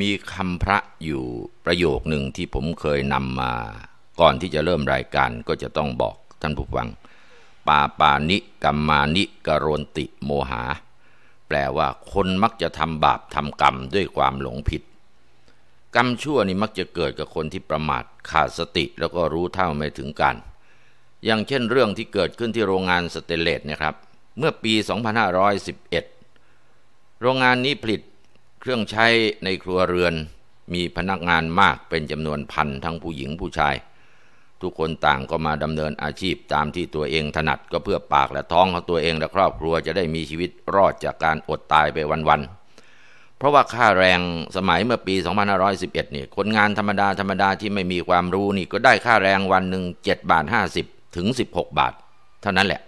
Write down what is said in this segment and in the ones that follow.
มีคำพระอยู่ประโยคหนึ่งที่ผมเคยนำมา ก่อนที่จะเริ่มรายการก็จะต้องบอก ท่านผู้ฟังปาปานิกรมมานิกรนติโมหา แปลว่าคนมักจะทำบาปทำกรรมด้วยความหลงผิด กรรมชั่วนี่มักจะเกิดกับคนที่ประมาทขาดสติแล้วก็รู้เท่าไม่ถึงการอย่างเช่นเรื่องที่เกิดขึ้นที่โรงงานสเตเลตนะครับ เมื่อปี 2511 โรงงานนี้ผลิตเครื่องใช้ในครัวเรือนมีพนักงานมากเป็นจำนวนพันทั้งผู้หญิงผู้ชาย ทุกคนต่างก็มาดำเนินอาชีพตามที่ตัวเองถนัดก็เพื่อปากและท้องของตัวเองและครอบครัวจะได้มีชีวิตรอดจากการอดตายไปวันๆ เพราะว่าค่าแรงสมัยเมื่อปี 2511เนี่ยคนงานธรรมดาธรรมดาที่ไม่มีความรู้นี่ก็ได้ค่าแรงวันหนึ่ง7 บาท 50 ถึง 16 บาทเท่านั้นแหละ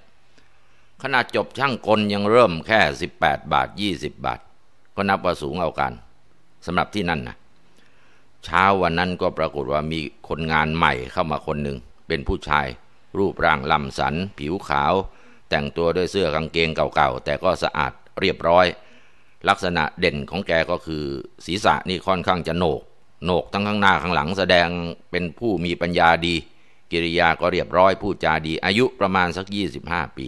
ขณะจบช่างกลยังเริ่มแค่ 18 บาท 20 บาทก็นับว่าสูงเอาการสำหรับที่นั่นนะเช้าวันนั้นก็ปรากฏว่ามีคนงานใหม่เข้ามาคนหนึ่งเป็นผู้ชาย รูปร่างลำสันผิวขาว แต่งตัวด้วยเสื้อกางเกงเก่าๆ แต่ก็สะอาดเรียบร้อย ลักษณะเด่นของแกก็คือศีรษะนี่ค่อนข้างจะโหนกโหนกทั้งข้างหน้าข้างหลังแสดงเป็นผู้มีปัญญาดี กิริยาก็เรียบร้อยพูดจาดีอายุประมาณสัก 25 ปี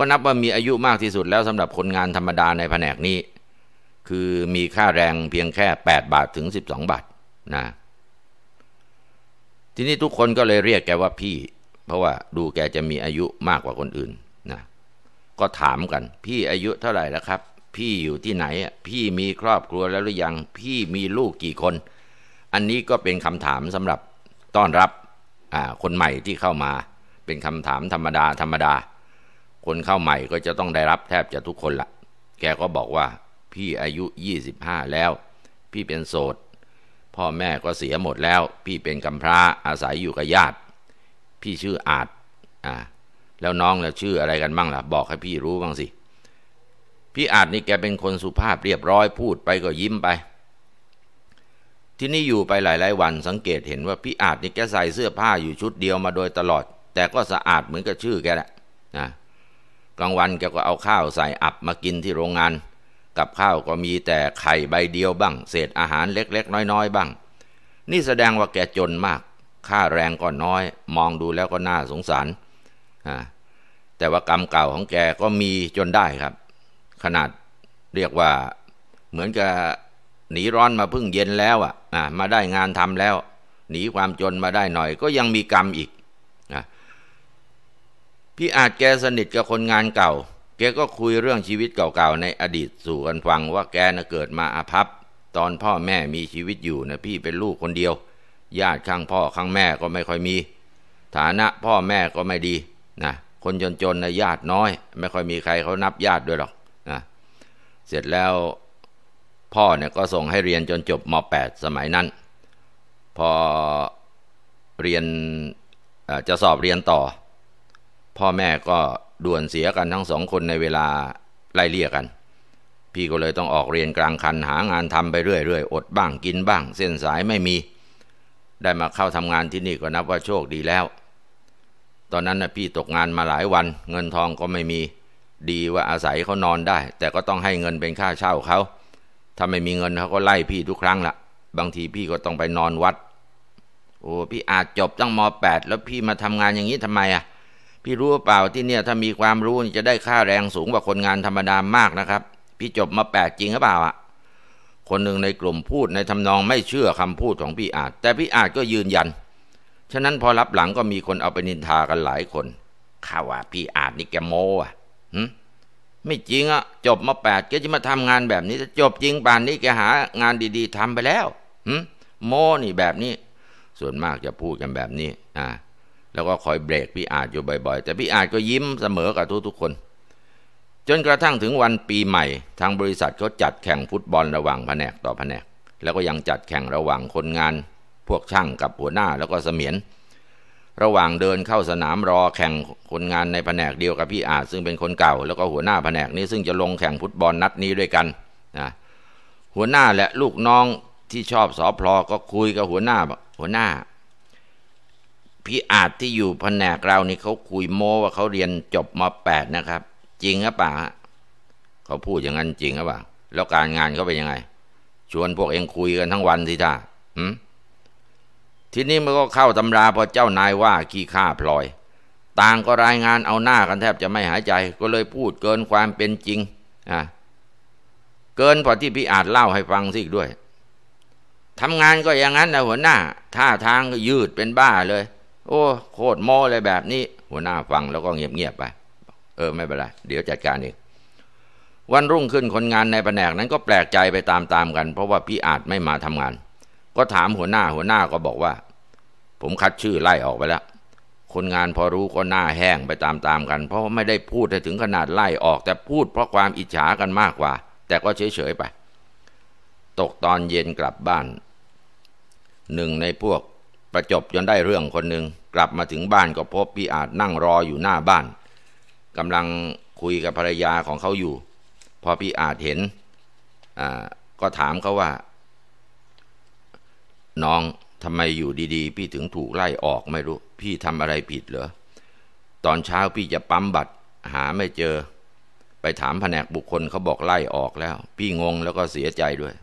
ก็นับว่ามีอายุมากที่สุดแล้วสำหรับคนงานธรรมดาในแผนกนี้ คือมีค่าแรงเพียงแค่8 บาทถึง 12 บาทนะ ทีนี้ทุกคนก็เลยเรียกแกว่าพี่ เพราะว่าดูแกจะมีอายุมากกว่าคนอื่นนะก็ถามกัน พี่อายุเท่าไหร่แล้วครับ พี่อยู่ที่ไหนพี่มีครอบครัวแล้วหรือยัง พี่มีลูกกี่คน อันนี้ก็เป็นคำถามสำหรับต้อนรับคนใหม่ที่เข้ามา เป็นคำถามธรรมดา ธรรมดาคนเข้าใหม่ก็จะต้องได้รับแทบจะทุกคนละแกก็บอกว่าพี่อายุ 25 แล้วพี่เป็นโสดพ่อแม่ก็เสียหมดแล้ว พี่เป็นกำพร้าอาศัยอยู่กับญาติ พี่ชื่ออาจอ่า แล้วน้องแล้วชื่ออะไรกันบ้างล่ะบอกให้พี่รู้บ้างสิ พี่อาจนี่แกเป็นคนสุภาพเรียบร้อยพูดไปก็ยิ้มไป ที่นี่อยู่ไปหลายหลายวันสังเกตเห็นว่าพี่อาจนี่แกใส่เสื้อผ้าอยู่ชุดเดียวมาโดยตลอด แต่ก็สะอาดเหมือนกับชื่อแกแหละนะกลางวันแกก็เอาข้าวใส่อับมากินที่โรงงาน กับข้าวก็มีแต่ไข่ใบเดียวบ้าง เศษอาหารเล็ก ๆ น้อย ๆ บ้าง นี่แสดงว่าแกจนมากค่าแรงก็น้อย มองดูแล้วก็น่าสงสารแต่ว่ากรรมเก่าของแกก็มีจนได้ครับ ขนาดเรียกว่าเหมือนกับหนีร้อนมาพึ่งเย็นแล้วอ่ะมาได้งานทำแล้ว หนีความจนมาได้หน่อย ก็ยังมีกรรมอีกพี่อาจแกสนิทกับคนงานเก่า แกก็คุยเรื่องชีวิตเก่าๆในอดีตสู่กันฟังว่าแกน่ะเกิดมาอาภัพตอนพ่อแม่มีชีวิตอยู่นะพี่เป็นลูกคนเดียว ญาติข้างพ่อข้างแม่ก็ไม่ค่อยมี ฐานะพ่อแม่ก็ไม่ดีนะคนจนๆนะญาติน้อย ไม่ค่อยมีใครเขานับญาติด้วยหรอกนะเสร็จแล้วพ่อเนี่ยก็ส่งให้เรียนจนจบม .8 สมัยนั้น พอเรียนจะสอบเรียนต่อพ่อแม่ก็ด่วนเสียกันทั้งสองคนในเวลาไล่เลี่ยกัน พี่ก็เลยต้องออกเรียนกลางคัน หางานทำไปเรื่อยๆอดบ้างกินบ้างเส้นสายไม่มี ได้มาเข้าทำงานที่นี่ก็นับว่าโชคดีแล้ว ตอนนั้นนะพี่ตกงานมาหลายวัน เงินทองก็ไม่มี ดีว่าอาศัยเขานอนได้ แต่ก็ต้องให้เงินเป็นค่าเช่าเขาถ้าไม่มีเงินเขาก็ไล่พี่ทุกครั้งละบางทีพี่ก็ต้องไปนอนวัด โอ้พี่อาจจบตั้งม .8 แล้วพี่มาทำงานอย่างนี้ทำไมอะ่ะพี่รู้เปล่า ที่เนี่ยถ้ามีความรู้จะได้ค่าแรงสูงกว่าคนงานธรรมดามากนะครับ พี่จบมาแปดจริงหรือเปล่าอ่ะคนหนึ่งในกลุ่มพูดในทำนองไม่เชื่อคำพูดของพี่อาจแต่พี่อาจก็ยืนยันฉะนั้นพอรับหลังก็มีคนเอาไปนินทากันหลายคนข่าว่าพี่อาจนี่แกโมอ่ะหไม่จริงอ่ะจบมาแปดแกจะมาทำงานแบบนี้จะจบจริงป่านนี้แกหางานดีๆ ทำไปแล้วหโมนี่แบบนี้ ส่วนมากจะพูดกันแบบนี้อ่าแล้วก็คอยเบรกพี่อาจอยู่บ่อยๆแต่พี่อาจก็ยิ้มเสมอกับทุกๆคน จนกระทั่งถึงวันปีใหม่ ทางบริษัทเขาจัดแข่งฟุตบอลระหว่างแผนกต่อแผนก แล้วก็ยังจัดแข่งระหว่างคนงานพวกช่างกับหัวหน้าแล้วก็เสมียน ระหว่างเดินเข้าสนามรอแข่งคนงานในแผนกเดียวกับพี่อาจซึ่งเป็นคนเก่าแล้วก็หัวหน้าแผนกนี้ซึ่งจะลงแข่งฟุตบอลนัดนี้ด้วยกันนะหัวหน้าและลูกน้องที่ชอบสอพลอก็คุยกับหัวหน้าหัวหน้าพี่อาจที่อยู่แผนกเรานี่เขาคุยโม้ ว่าเขาเรียนจบมาแปดนะครับ จริงหรือเปล่าเขาพูดอย่างนั้นจริงหรือเปล่าแล้วการงานเขาเป็นยังไง ชวนพวกเองคุยกันทั้งวันสิท่าทีนี้มันก็เข้าตำราพอเจ้านายว่าขี้ข้าพลอย ต่างก็รายงานเอาหน้ากันแทบจะไม่หายใจ ก็เลยพูดเกินความเป็นจริงอ่ะเกินพอที่พี่อาจเล่าให้ฟังซิด้วยทำงานก็อย่างนั้นนะหัวหน้าท่าทางก็ยืดเป็นบ้าเลยโอ้โคตรโม้ะไรแบบนี้ หัวหน้าฟังแล้วก็เงียบเงียบไป เออไม่เป็นไรเดี๋ยวจัดการเองวันรุ่งขึ้นคนงานในแผนกนั้นก็แปลกใจไปตามๆกัน เพราะว่าพี่อาจไม่มาทำงาน ก็ถามหัวหน้า หัวหน้าก็บอกว่า ผมคัดชื่อไล่ออกไปแล้ว คนงานพอรู้ก็หน้าแห้งไปตามๆกัน เพราะาไม่ได้พูดถึงขนาดไล่ออกแต่พูดเพราะความอิจฉากันมากกว่า แต่ก็เฉยๆไป ตกตอนเย็นกลับบ้าน หนึ่งในพวกประจบจนได้เรื่องคนหนึ่งกลับมาถึงบ้านก็พบ พี่อาจนั่งรออยู่หน้าบ้านกำลังคุยกับภรรยาของเขาอยู่ พอพี่อาจเห็น ก็ถามเขาว่า น้องทำไมอยู่ดีๆ พี่ถึงถูกไล่ออกไม่รู้ พี่ทำอะไรผิดเหรอ ตอนเช้าพี่จะปั๊มบัตรหาไม่เจอ ไปถามแผนกบุคคลเขาบอกไล่ออกแล้ว พี่งงแล้วก็เสียใจด้วย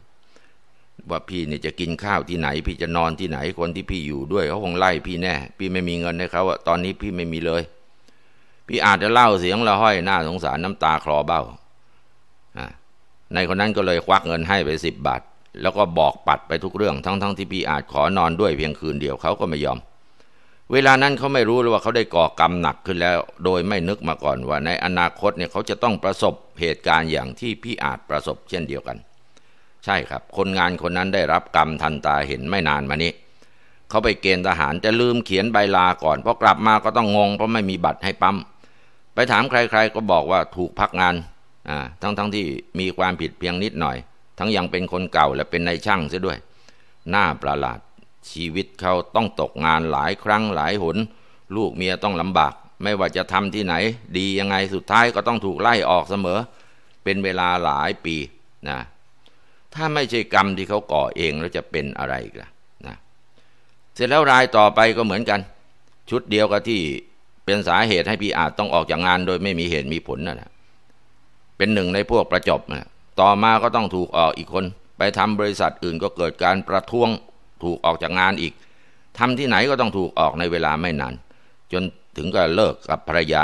ว่าพี่เนี่ยจะกินข้าวที่ไหน พี่จะนอนที่ไหนคนที่พี่อยู่ด้วยเขาคงไล่พี่แน่พี่ไม่มีเงินให้เขาอะตอนนี้พี่ไม่มีเลย พี่อาจจะเล่าเสียงละห้อยหน้าสงสารน้ำตาคลอเบ้าในคนนั้นก็เลยควักเงินให้ไปสิบบาทแล้วก็บอกปัดไปทุกเรื่องทั้งๆทที่พี่อาจขอนอนด้วยเพียงคืนเดียวเขาก็ไม่ยอม เวลานั้นเขาไม่รู้เลยว่าเขาได้ก่อกรรมหนักขึ้นแล้ว โดยไม่นึกมาก่อนว่า ในอนาคตเนี่ยเขาจะต้องประสบเหตุการณ์อย่างที่พี่อาจประสบเช่นเดียวกันใช่ครับ คนงานคนนั้นได้รับกรรมทันตาเห็นไม่นานมานี้ เขาไปเกณฑ์ทหารจะลืมเขียนใบลาก่อนพอกลับมาก็ต้องงงเพราะไม่มีบัตรให้ปั๊ม ไปถามใครๆ ก็บอกว่าถูกพักงานอ่าทั้งๆทที่มีความผิดเพียงนิดหน่อย ทั้งยังเป็นคนเก่าและเป็นนายช่างเสียด้วยหน้าประหลาดชีวิตเขาต้องตกงานหลายครั้งหลายหน ลูกเมียต้องลำบาก ไม่ว่าจะทำที่ไหน ดียังไงสุดท้ายก็ต้องถูกไล่ออกเสมอ เป็นเวลาหลายปีนะถ้าไม่ใช่กรรมที่เขาก่อเองแล้วจะเป็นอะไรกันนะเสร็จแล้วรายต่อไปก็เหมือนกัน ชุดเดียวกับที่เป็นสาเหตุให้พี่อาจต้องออกจากงาน โดยไม่มีเหตุมีผลนั่นแหละเป็นหนึ่งในพวกประจบนะต่อมาก็ต้องถูกออกอีกคน ไปทำบริษัทอื่นก็เกิดการประท้วงถูกออกจากงานอีก ทำที่ไหนก็ต้องถูกออกในเวลาไม่นาน จนถึงก็เลิกกับภรรยา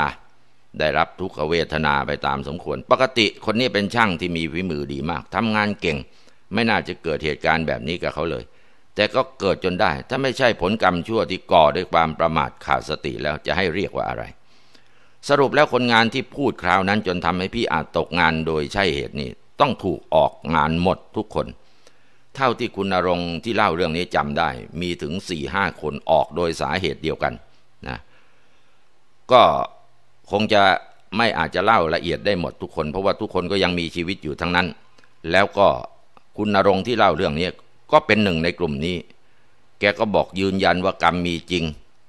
ได้รับทุกเวทนาไปตามสมควร ปกติคนนี้เป็นช่างที่มีฝีมือดีมากทำงานเก่ง ไม่น่าจะเกิดเหตุการณ์แบบนี้กับเขาเลย แต่ก็เกิดจนได้ ถ้าไม่ใช่ผลกรรมชั่วที่ก่อด้วยความประมาทขาดสติแล้วจะให้เรียกว่าอะไร สรุปแล้วคนงานที่พูดคราวนั้นจนทำให้พี่อาจตกงานโดยใช่เหตุนี้ ต้องถูกออกงานหมดทุกคน เท่าที่คุณนรงที่เล่าเรื่องนี้จำได้ มีถึงสี่ห้าคนออกโดยสาเหตุเดียวกันนะก็คงจะไม่อาจจะเล่าละเอียดได้หมดทุกคน เพราะว่าทุกคนก็ยังมีชีวิตอยู่ทั้งนั้น แล้วก็คุณนรงที่เล่าเรื่องนี้ ก็เป็นหนึ่งในกลุ่มนี้ แกก็บอกยืนยันว่ากรรมมีจริง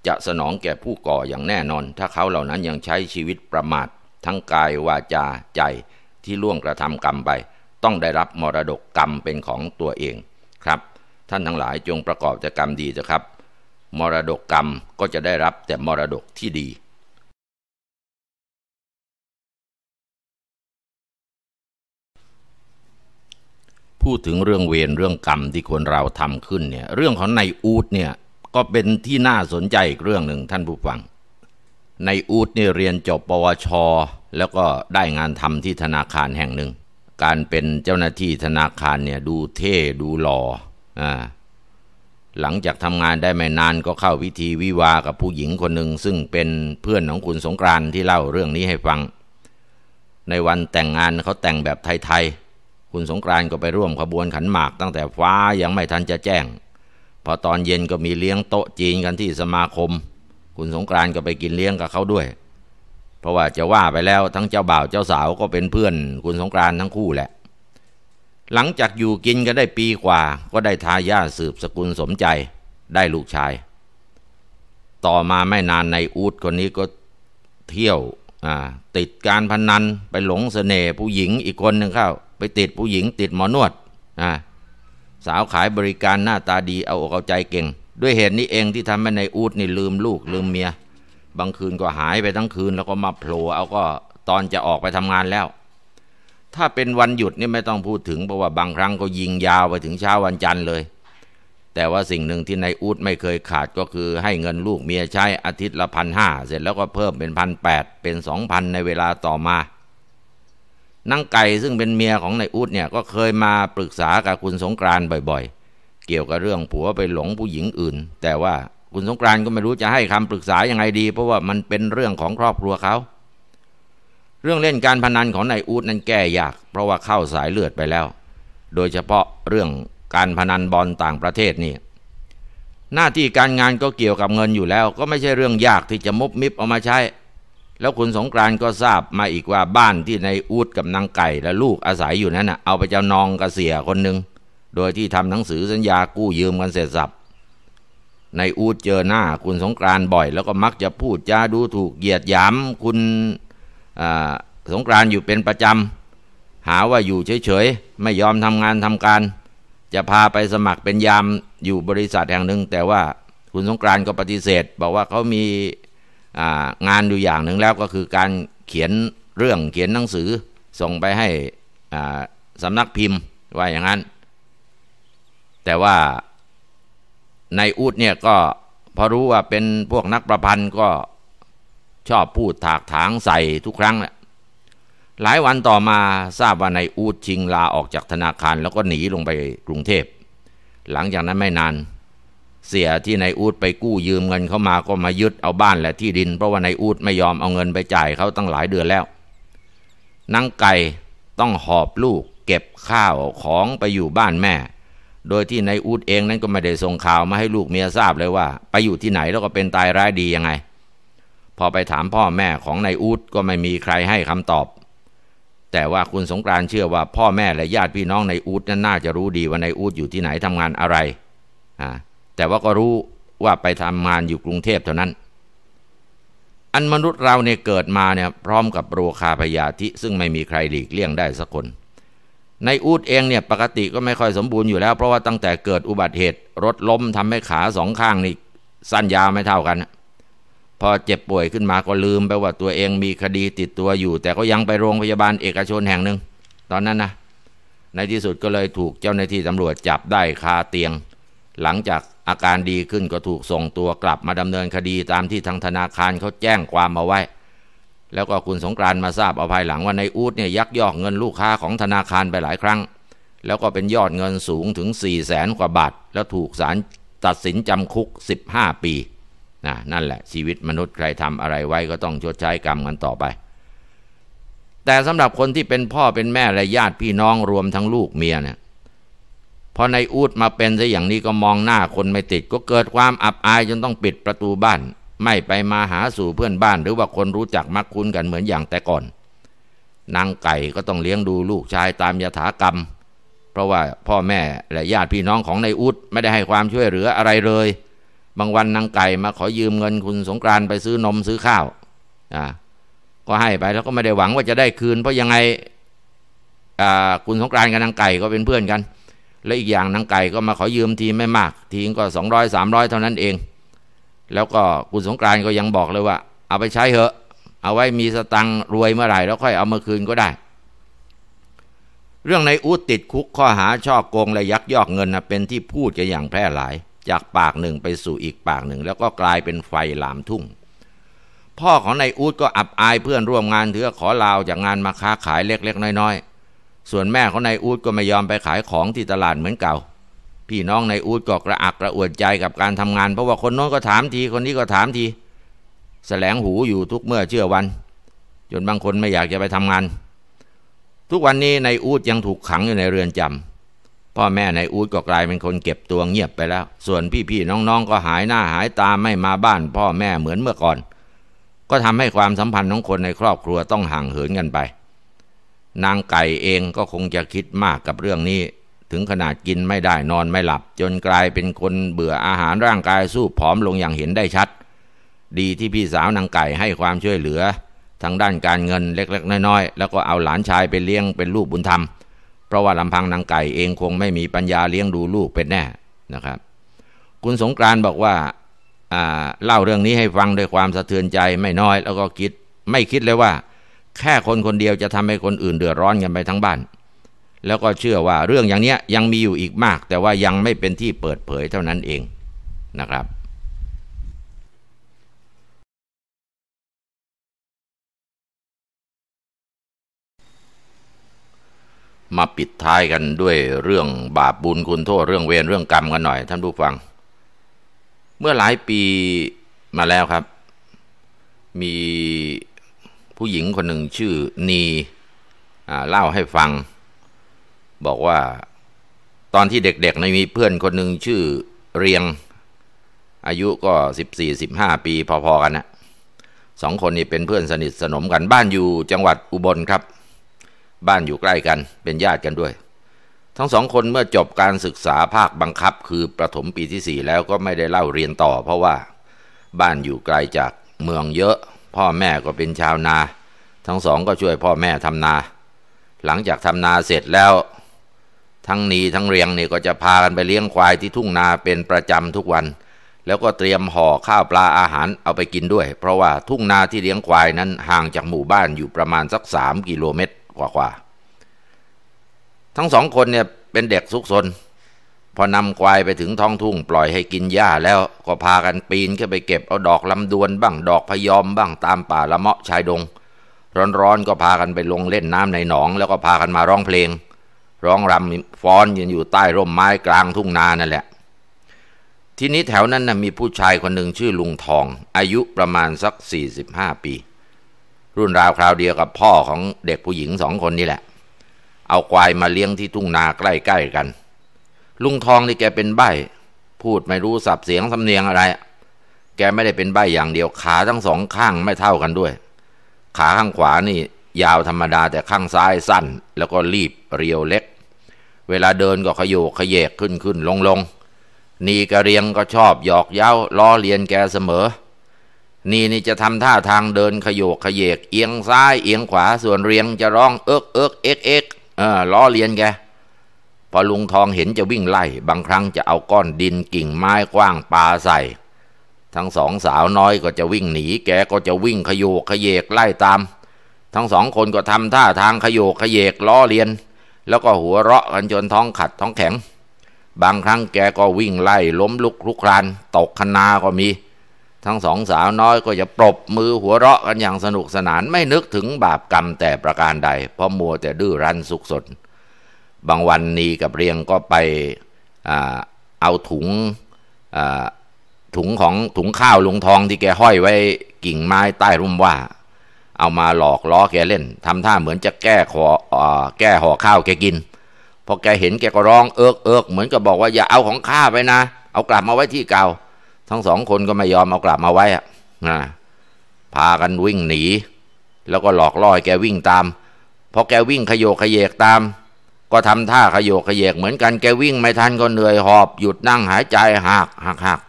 จะสนองแก่ผู้ก่ออย่างแน่นอน ถ้าเขาเหล่านั้นยังใช้ชีวิตประมาท ทั้งกายวาจาใจที่ล่วงกระทำกรรมไป ต้องได้รับมรดกกรรมเป็นของตัวเองครับท่านทั้งหลายจงประกอบแต่กรรมดีเถอะครับ มรดกกรรมก็จะได้รับแต่มรดกที่ดีพูดถึงเรื่องเวรเรื่องกรรมที่คนเราทำขึ้นเนี่ยเรื่องของนายอูดเนี่ยก็เป็นที่น่าสนใจอีกเรื่องหนึ่งท่านผู้ฟังนายอูดเนี่ยเรียนจบปวช แล้วก็ได้งานทำที่ธนาคารแห่งหนึ่งการเป็นเจ้าหน้าที่ธนาคารเนี่ยดูเท่ดูหลอ่ออ่าหลังจากทำงานได้ไม่นานก็เข้าวิธีวิวากับผู้หญิงคนหนึ่งซึ่งเป็นเพื่อนของคุณสงกรานที่เล่าเรื่องนี้ให้ฟัง ในวันแต่งงานเขาแต่งแบบไทยๆคุณสงกรานก็ไปร่วมขบวนขันหมากตั้งแต่ฟ้ายังไม่ทันจะแจ้ง พอตอนเย็นก็มีเลี้ยงโต๊ะจีนกันที่สมาคม คุณสงกรานก็ไปกินเลี้ยงกับเขาด้วย เพราะว่าจะว่าไปแล้วทั้งเจ้าบ่าวเจ้าสาวก็เป็นเพื่อนคุณสงกรานทั้งคู่แหละ หลังจากอยู่กินกันได้ปีกว่าก็ได้ทายาทสืบสกุลสมใจได้ลูกชาย ต่อมาไม่นานในอูดคนนี้ก็เที่ยวติดการพนนันไปหลงสเสน่ห์ผู้หญิงอีกคนหนึ่งเข้าไปติดผู้หญิงติดหมอนวดอ่าสาวขายบริการหน้าตาดีเอาอกเอาใจเก่ง ด้วยเหตุนี้เองที่ทำให้ในอูดนี่ลืมลูกลืมเมีย บางคืนก็หายไปทั้งคืนแล้วก็มาโผล่เอาก็ตอนจะออกไปทำงานแล้ว ถ้าเป็นวันหยุดนี่ไม่ต้องพูดถึงเพราะว่าบางครั้งก็ยิงยาวไปถึงเช้าวันจันทร์เลย แต่ว่าสิ่งหนึ่งที่นายอูดไม่เคยขาดก็คือ ให้เงินลูกเมียใช้อาทิตย์ละพันห้าเสร็จแล้วก็เพิ่มเป็นพันแปดเป็นสองพันในเวลาต่อมานางไก่ซึ่งเป็นเมียของนายอุดเนี่ยก็เคยมาปรึกษากับคุณสงกรานบ่อยๆ เกี่ยวกับเรื่องผัวไปหลงผู้หญิงอื่น แต่ว่าคุณสงกรานก็ไม่รู้จะให้คำปรึกษายังไงดี เพราะว่ามันเป็นเรื่องของครอบครัวเขา เรื่องเล่นการพนันของนายอูดนั้นแก้ยากเพราะว่าเข้าสายเลือดไปแล้ว โดยเฉพาะเรื่องการพนันบอลต่างประเทศนี่หน้าที่การงานก็เกี่ยวกับเงินอยู่แล้ว ก็ไม่ใช่เรื่องยากที่จะมุบมิบเอามาใช้แล้วคุณสงกรานก็ทราบมาอีกว่าบ้านที่ในอูดกับนางไก่ และลูกอาศัยอยู่นั้นนะเอาไปเจ้านองกระเสียคนหนึ่งโดยที่ทำหนังสือสัญญากู้ยืมกันเสร็จสับในอูดเจอหน้าคุณสงกรานบ่อยแล้วก็มักจะพูดจาดูถูกเหยียดหยาม คุณสงกรานอยู่เป็นประจำหาว่าอยู่เฉยๆไม่ยอมทำงานทำการ จะพาไปสมัครเป็นยามอยู่บริษัทแห่งหนึ่งแต่ว่าคุณสงกรานก็ปฏิเสธบอกว่าเขามีงานอยู่อย่างหนึ่งแล้วก็คือการเขียนเรื่องเขียนหนังสือส่งไปให้สำนักพิมพ์ว่าอย่างนั้น แต่ว่าในอูดเนี่ยก็พอรู้ว่าเป็นพวกนักประพันธ์ก็ชอบพูดถากถางใส่ทุกครั้งแหละหลายวันต่อมาทราบว่าในอูดชิงลาออกจากธนาคาร แล้วก็หนีลงไปกรุงเทพหลังจากนั้นไม่นานเสียที่นายอูดไปกู้ยืมเงินเขามาก็มายึดเอาบ้านและที่ดิน เพราะว่านายอูดไม่ยอมเอาเงินไปจ่ายเขาตั้งหลายเดือนแล้วนางไก่ต้องหอบลูกเก็บข้าวของไปอยู่บ้านแม่ โดยที่นายอูดเองนั้นก็ไม่ได้ส่งข่าวมาให้ลูกเมียทราบเลยว่า ไปอยู่ที่ไหนแล้วก็เป็นตายร้ายดียังไง พอไปถามพ่อแม่ของนายอูดก็ไม่มีใครให้คำตอบ แต่ว่าคุณสงกรานเชื่อว่าพ่อแม่และญาติพี่น้องนายอูดนั้นน่าจะรู้ดีว่านายอูดอยู่ที่ไหนทำงานอะไร อ่าแต่ว่าก็รู้ว่าไปทำงานอยู่กรุงเทพเท่านั้น อันมนุษย์เราเนี่ยเกิดมาเนี่ย พร้อมกับโรคาพยาธิ ซึ่งไม่มีใครหลีกเลี่ยงได้สักคน ในอูดเองเนี่ยปกติก็ไม่ค่อยสมบูรณ์อยู่แล้ว เพราะว่าตั้งแต่เกิดอุบัติเหตุ รถล้มทำให้ขาสองข้างนี่สั้นยาวไม่เท่ากัน พอเจ็บป่วยขึ้นมาก็ลืมไปว่าตัวเองมีคดีติดตัวอยู่ แต่ก็ยังไปโรงพยาบาลเอกชนแห่งหนึ่งตอนนั้นนะในที่สุดก็เลยถูกเจ้าหน้าที่ตำรวจจับได้คาเตียงหลังจากอาการดีขึ้นก็ถูกส่งตัวกลับมาดำเนินคดีตามที่ทางธนาคารเขาแจ้งความมาไว้ แล้วก็คุณสงกรานมาทราบเอาภายหลังว่าในอูดเนี่ยยักยอกเงินลูกค้าของธนาคารไปหลายครั้ง แล้วก็เป็นยอดเงินสูงถึง4ี่แสนกว่าบาทแล้วถูกศาลตัดสินจำคุก 15 ปีนะนั่นแหละ ชีวิตมนุษย์ใครทำอะไรไว้ก็ต้องชดใช้กรรมกันต่อไป แต่สำหรับคนที่เป็นพ่อเป็นแม่และญาติพี่น้องรวมทั้งลูกเมียเนี่ยพอนายอูดมาเป็นซะอย่างนี้ก็มองหน้าคนไม่ติด ก็เกิดความอับอายจนต้องปิดประตูบ้าน ไม่ไปมาหาสู่เพื่อนบ้าน หรือว่าคนรู้จัก มักคุ้นกันเหมือนอย่างแต่ก่อน นางไก่ก็ต้องเลี้ยงดูลูกชายตามยถากรรม เพราะว่าพ่อแม่และญาติพี่น้องของนายอูดไม่ได้ให้ความช่วยเหลืออะไรเลย บางวันนางไก่มาขอยืมเงินคุณสงกรานไปซื้อนมซื้อข้าวอ่าก็ให้ไปแล้วก็ไม่ได้หวังว่าจะได้คืนเพราะยังไงคุณสงกรานกับนางไก่ก็เป็นเพื่อนกันและอีกอย่างนางไก่ก็มาขอยืมทีไม่มาก ทีก็สองร้อยสามร้อยเท่านั้นเอง แล้วก็คุณสงกรานก็ยังบอกเลยว่าเอาไปใช้เถอะเอาไว้มีสตังรวยเมื่อไหร่แล้วค่อยเอามาคืนก็ได้ เรื่องในอู้ติดคุกข้อหาช่อโกงและยักยอกเงินนะเป็นที่พูดกันอย่างแพร่หลาย จากปากหนึ่งไปสู่อีกปากหนึ่ง แล้วก็กลายเป็นไฟลามทุ่งพ่อของนายอูดก็อับอายเพื่อนร่วมงานเถือขอลาออกจากงานมาค้าขายเล็กๆน้อยส่วนแม่ของนายอูดก็ไม่ยอมไปขายของที่ตลาดเหมือนเก่า พี่น้องนายอูดก็กระอักกระอ่วนใจกับการทำงาน เพราะว่าคนโน้นก็ถามทีคนนี้ก็ถามที แสลงหูอยู่ทุกเมื่อเชื่อวันจนบางคนไม่อยากจะไปทำงาน ทุกวันนี้นายอูดยังถูกขังอยู่ในเรือนจำ พ่อแม่นายอูดก็กลายเป็นคนเก็บตัวเงียบไปแล้ว ส่วนพี่ ๆ น้องๆก็หายหน้าหายตาไม่มาบ้าน พ่อแม่เหมือนเมื่อก่อน ก็ทำให้ความสัมพันธ์ของคนในครอบครัวต้องห่างเหินกันไปนางไก่เองก็คงจะคิดมากกับเรื่องนี้ ถึงขนาดกินไม่ได้นอนไม่หลับ จนกลายเป็นคนเบื่ออาหารร่างกายสู้ผอมลงอย่างเห็นได้ชัด ดีที่พี่สาวนางไก่ให้ความช่วยเหลือ ทางด้านการเงินเล็ก ๆน้อย ๆ แล้วก็เอาหลานชายไปเลี้ยงเป็นลูกบุญธรรมเพราะว่าลำพังนางไก่เองคงไม่มีปัญญาเลี้ยงดูลูกเป็นแน่นะครับ คุณสงกรานบอกว่าเล่าเรื่องนี้ให้ฟังด้วยความสะเทือนใจไม่น้อย แล้วก็คิดไม่คิดเลยว่าแค่คนคนเดียวจะทำให้คนอื่นเดือดร้อนกันไปทั้งบ้าน แล้วก็เชื่อว่าเรื่องอย่างนี้ยังมีอยู่อีกมาก แต่ว่ายังไม่เป็นที่เปิดเผยเท่านั้นเองนะครับ มาปิดท้ายกันด้วยเรื่องบาปบุญคุณโทษเรื่องเวรเรื่องกรรมกันหน่อยท่านผู้ฟัง เมื่อหลายปีมาแล้วครับ มีผู้หญิงคนหนึ่งชื่อ นีเล่าให้ฟัง บอกว่าตอนที่เด็กๆในมีเพื่อนคนหนึ่งชื่อเรียงอายุก็สิบสี่สิบห้าปีพอๆกันนะสองคนนี้เป็นเพื่อนสนิทสนมกันบ้านอยู่จังหวัดอุบลครับ บ้านอยู่ใกล้กันเป็นญาติกันด้วย ทั้งสองคนเมื่อจบการศึกษาภาคบังคับ คือประถมปีที่สี่แล้วก็ไม่ได้เล่าเรียนต่อ เพราะว่าบ้านอยู่ไกลจากเมืองเยอะพ่อแม่ก็เป็นชาวนา ทั้งสองก็ช่วยพ่อแม่ทำนา หลังจากทำนาเสร็จแล้ว ทั้งนีทั้งเรียงนี่ก็จะพากันไปเลี้ยงควายที่ทุ่งนาเป็นประจำทุกวัน แล้วก็เตรียมห่อข้าวปลาอาหารเอาไปกินด้วย เพราะว่าทุ่งนาที่เลี้ยงควายนั้นห่างจากหมู่บ้านอยู่ประมาณสักสามกิโลเมตร กว่าๆทั้งสองคนเนี่ยเป็นเด็กซุกซนพอนำควายไปถึงท้องทุ่ง ปล่อยให้กินหญ้าแล้วก็พากันปีนขึ้นไปเก็บเอาดอกลำดวนบ้างดอกพยอมบ้างตามป่าละเมาะชายดง ร้อนๆก็พากันไปลงเล่นน้ำในหนองแล้วก็พากันมาร้องเพลง ร้องรำฟ้อนยืนอยู่ใต้ร่มไม้กลางทุ่งนานั่นแหละ ทีนี้แถวนั้นนะมีผู้ชายคนหนึ่งชื่อลุงทอง อายุประมาณสัก45ปี รุ่นราวคราวเดียวกับพ่อของเด็กผู้หญิงสองคนนี่แหละ เอาควายมาเลี้ยงที่ทุ่งนาใกล้ๆกันลุงทองนี่แกเป็นใบพูดไม่รู้สับเสียงสำเนียงอะไร แกไม่ได้เป็นใบอย่างเดียวขาทั้งสองข้างไม่เท่ากันด้วย ขาข้างขวานี่ยาวธรรมดาแต่ข้างซ้ายสั้น แล้วก็รีบเรียวเล็ก เวลาเดินก็ขยโยขยเยกขึ้นขึ้นลงลงนีกระเรียงก็ชอบหยอกเย้าล้อเลียนแกเสมอ นี่นี่จะทำท่าทางเดินขยโยกขยเยกเอียงซ้าย เอียงขวาส่วนเรียงจะร้องเอิกเอิกเอ็กเอ็กเออล้อเลียนแกพอลุงทองเห็นจะวิ่งไล่ บางครั้งจะเอาก้อนดินกิ่งไม้กว้างปาใส่ ทั้งสองสาวน้อยก็จะวิ่งหนี แกก็จะวิ่งขยโยขยเยกไล่ตาม ทั้งสองคนก็ทำท่าทางขยโยขยเยกล้อเลียน แล้วก็หัวเราะกันจนท้องขัดท้องแข็ง บางครั้งแกก็วิ่งไล่ล้มลุกลุกคลานตกคนาก็มี ทั้งสองสาวน้อยก็จะปรบมือหัวเราะกันอย่างสนุกสนานไม่นึกถึงบาปกรรมแต่ประการใด เพราะมัวแต่ดื้อรั้นสุขสนบางวันนีกับเรียงก็ไปเอา ถุงถุงของถุงข้าวลุงทองที่แกห้อยไว้กิ่งไม้ใต้ร่มว่า เอามาหลอกล้อแกเล่น ทำท่าเหมือนจะแก้ขอแก้ห่อข้าวแกกินพอแกเห็นแกก็ร้องเอิกเอิกเหมือนกับบอกว่าอย่าเอาของข้าไปนะ เอากลับมาไว้ที่เก่าทั้งสองคนก็ไม่ยอมเอากลับมาไว้อะพากันวิ่งหนี แล้วก็หลอกล่อแกวิ่งตามพอแกวิ่งขยโยขยเยกตามก็ทำท่าขยโยกขยเยกเหมือนกันแกวิ่งไม่ทันก็เหนื่อยหอบหยุดนั่งหายใจหักหักหัก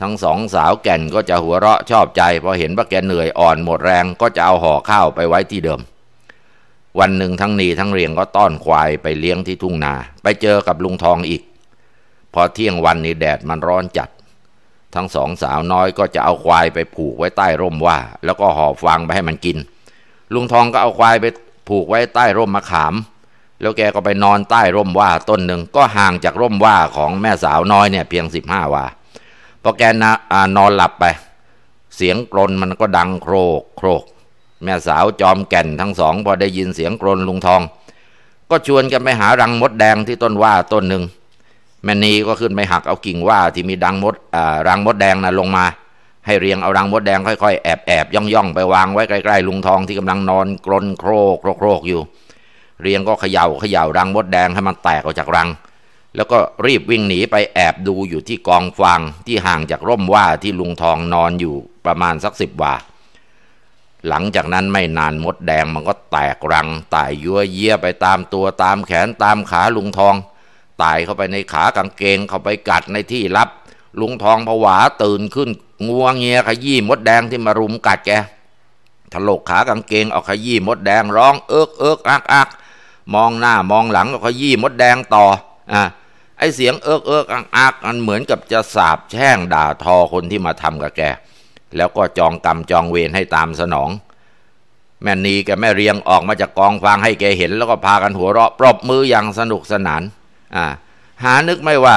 ทั้งสองสาวแก่นก็จะหัวเราะชอบใจพอเห็นว่าแกเหนื่อยอ่อนหมดแรงก็จะเอาห่อข้าวไปไว้ที่เดิม วันหนึ่งทั้งนีทั้งเรียงก็ต้อนควายไปเลี้ยงที่ทุ่งนา ไปเจอกับลุงทองอีกพอเที่ยงวันนี้แดดมันร้อนจัด ทั้งสองสาวน้อยก็จะเอาควายไปผูกไว้ใต้ร่มว่า แล้วก็ห่อฟางไปให้มันกิน ลุงทองก็เอาควายไปผูกไว้ใต้ร่มมะขามแล้วแกก็ไปนอนใต้ร่มว่าต้นหนึ่งก็ห่างจากร่มว่าของแม่สาวน้อยเนี่ยเพียงสิบห้าวาพอแกนอนอนหลับไปเสียงกรนมันก็ดังโครกโครกแม่สาวจอมแก่นทั้งสองพอได้ยินเสียงกรนลุงทอง ก็ชวนกันไปหารังมดแดงที่ต้นว่าต้นหนึ่ง แม่นีก็ขึ้นไปหักเอากิ่งว่าที่มีดังมดรังมดแดงนะ่ะลงมา ให้เรียงเอารังมดแดงค่อยๆ แอบแอบย่องย่องไปวางไว้ใกล้ๆลุงทองที่กำลังนอนกรนโครกโครกอยู่เรียงก็เขยา่าเขย่ารังมดแดงให้มันแตกออกจากรัง แล้วก็รีบวิ่งหนีไปแอบดูอยู่ที่กองฟางที่ห่างจากร่มว่าที่ลุงทองนอนอยู่ประมาณสักสิบวาหลังจากนั้นไม่นานมดแดงมันก็แตกรังตายยั่วเยี่ยไปตามตัวตามแขนตามขาลุงทองตายเข้าไปในขากางเกง เข้าไปกัดในที่ลับ ลุงทองผวาตื่นขึ้นงัวเงียขยี้มดแดงที่มารุมกัดแกถลกขากางเกงเอาขยี้มดแดง ร้องเอิกเอิกอักอักมองหน้ามองหลังก็ยี่มดแดงต่อ อ่ะไอเสียงเอิกเอิกอักอักมันเหมือนกับจะสาบแช่งด่าทอคนที่มาทำกับแก แล้วก็จองกรรมจองเวรให้ตามสนอง แม่นีกับแม่เรียงออกมาจากกอง ฟางให้แกเห็น แล้วก็พากันหัวเราะปรบมืออย่างสนุกสนาน อ่าหานึกไม่ว่า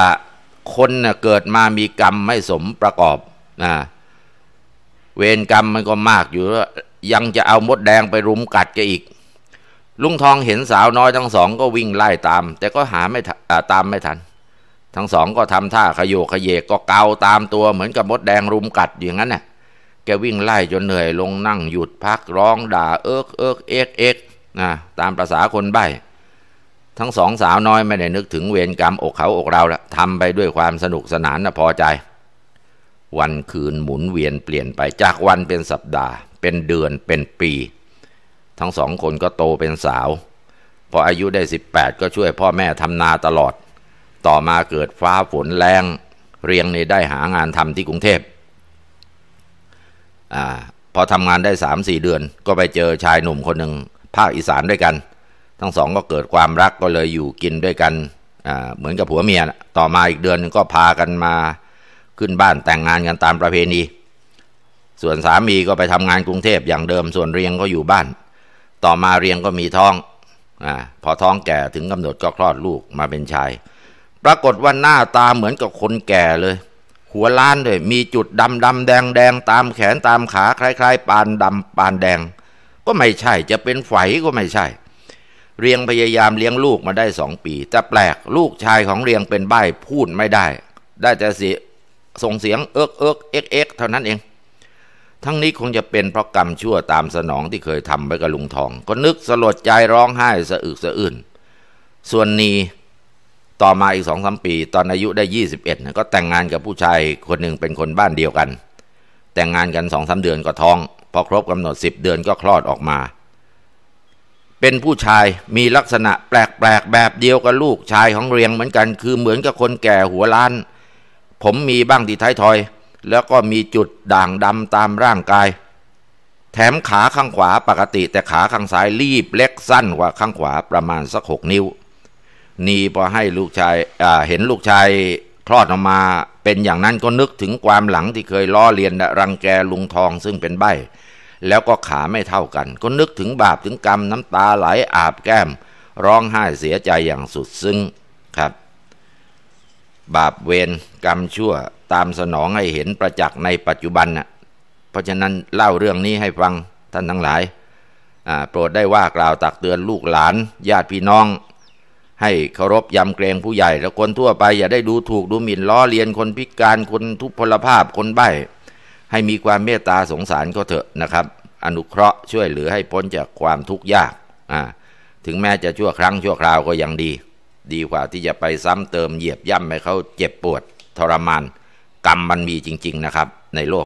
คนน่ะเกิดมามีกรรมไม่สมประกอบอ่ะ เวรกรรมมันก็มากอยู่แล้วยังจะเอามดแดงไปรุมกัดแกอีกลุงทองเห็นสาวน้อยทั้งสองก็วิ่งไล่ตาม แต่ก็หาไม่ตามไม่ทัน ทั้งสองก็ทำท่าขยโยขยเยกก็เกาตามตัวเหมือนกับมดแดงรุมกัดอย่างนั้นน่ะแกวิ่งไล่จนเหนื่อยลงนั่ง หยุดพักร้องด่า เอิกเอิกเอกเอกนะตามประษาคนใบ้ทั้งสองสาวน้อยไม่ได้นึกถึงเวรกรรมอกเขาอกเราละทำไปด้วยความสนุกสนานนะพอใจ วันคืนหมุนเวียนเปลี่ยนไปจากวันเป็นสัปดาห์ เป็นเดือนเป็นปีทั้งสองคนก็โตเป็นสาว พออายุได้ 18 ก็ช่วยพ่อแม่ทำนาตลอด ต่อมาเกิดฟ้าฝนแรงเรียงน่ได้หางานทำที่กรุงเทพอพอทำงานได้ 3-4 เดือน ก็ไปเจอชายหนุ่มคนหนึ่งภาคอีสานด้วยกัน ทั้งสองก็เกิดความรักก็เลยอยู่กินด้วยกันเหมือนกับผัวเมีย ต่อมาอีกเดือนก็พากันมาขึ้นบ้านแต่งงานกันตามประเพณี ส่วนสามีก็ไปทำงานกรุงเทพอย่างเดิมส่วนเรียงก็อยู่บ้านต่อมาเรียงก็มีท้องอพอท้องแก่ถึงกำหนดก็คลอดลูกมาเป็นชาย ปรากฏว่าหน้าตาเหมือนกับคนแก่เลยหัวล้านเลยมีจุดดำดำแดงแดงตามแขนตามขาคล้ายๆ ปานดำปานแดง ก็ไม่ใช่ จะเป็นไฝก็ไม่ใช่ เรียงพยายามเลี้ยงลูกมาได้สองปีแต่แปลกลูกชายของเรียงเป็นใบพูดไม่ได้ ได้แต่สส่งเสียงเอิกเอิกเอ็กเอ็กเท่านั้นเองทั้งนี้คงจะเป็นเพราะกรรมชั่วตามสนองที่เคยทำไปกับลุงทอง ก็นึกสลดใจร้องไห้สะอึกสะอื้นส่วนนีต่อมาอีกสองสามปี ตอนอายุได้ยี่สิบเอ็ดก็แต่งงานกับผู้ชายคนหนึ่งเป็นคนบ้านเดียวกัน แต่งงานกันสองสาเดือนก็ท้องพอครบกำหนดสิบเดือนก็คลอดออกมา เป็นผู้ชายมีลักษณะแปลกแปลกแบบเดียวกับลูกชายของเรียงเหมือนกัน คือเหมือนกับคนแก่หัวล้าน ผมมีบ้างที่ท้ายทอยแล้วก็มีจุดด่างดำตามร่างกาย แถมขาข้างขวาปกติ แต่ขาข้างซ้ายรีบเล็กสั้นกว่าข้างขวาประมาณสักหกนิ้ว นี่พอให้ลูกชายเห็นลูกชายคลอดออกมาเป็นอย่างนั้นก็นึกถึงความหลังที่เคยล้อเลียนรังแกลุงทองซึ่งเป็นใบแล้วก็ขาไม่เท่ากัน ก็นึกถึงบาปถึงกรรมน้ำตาไหลอาบแก้ม ร้องไห้เสียใจอย่างสุดซึ้งครับ บาปเวรกรรมชั่วตามสนองให้เห็นประจักษ์ในปัจจุบันน่ะ เพราะฉะนั้นเล่าเรื่องนี้ให้ฟังท่านทั้งหลาย โปรดได้ว่ากล่าวตักเตือนลูกหลานญาติพี่น้อง ให้เคารพยำเกรงผู้ใหญ่ และคนทั่วไปอย่าได้ดูถูกดูหมิ่นล้อเลียนคนพิการคนทุพพลภาพคนใบ้ให้มีความเมตตาสงสารก็เถอะนะครับ อนุเคราะห์ช่วยเหลือให้พ้นจากความทุกข์ยาก ถึงแม้จะชั่วครั้งชั่วคราวก็ยังดี ดีกว่าที่จะไปซ้ำเติมเหยียบย่ำให้เขา เจ็บปวดทรมานกรรมมันมีจริง ๆ นะครับ ในโลก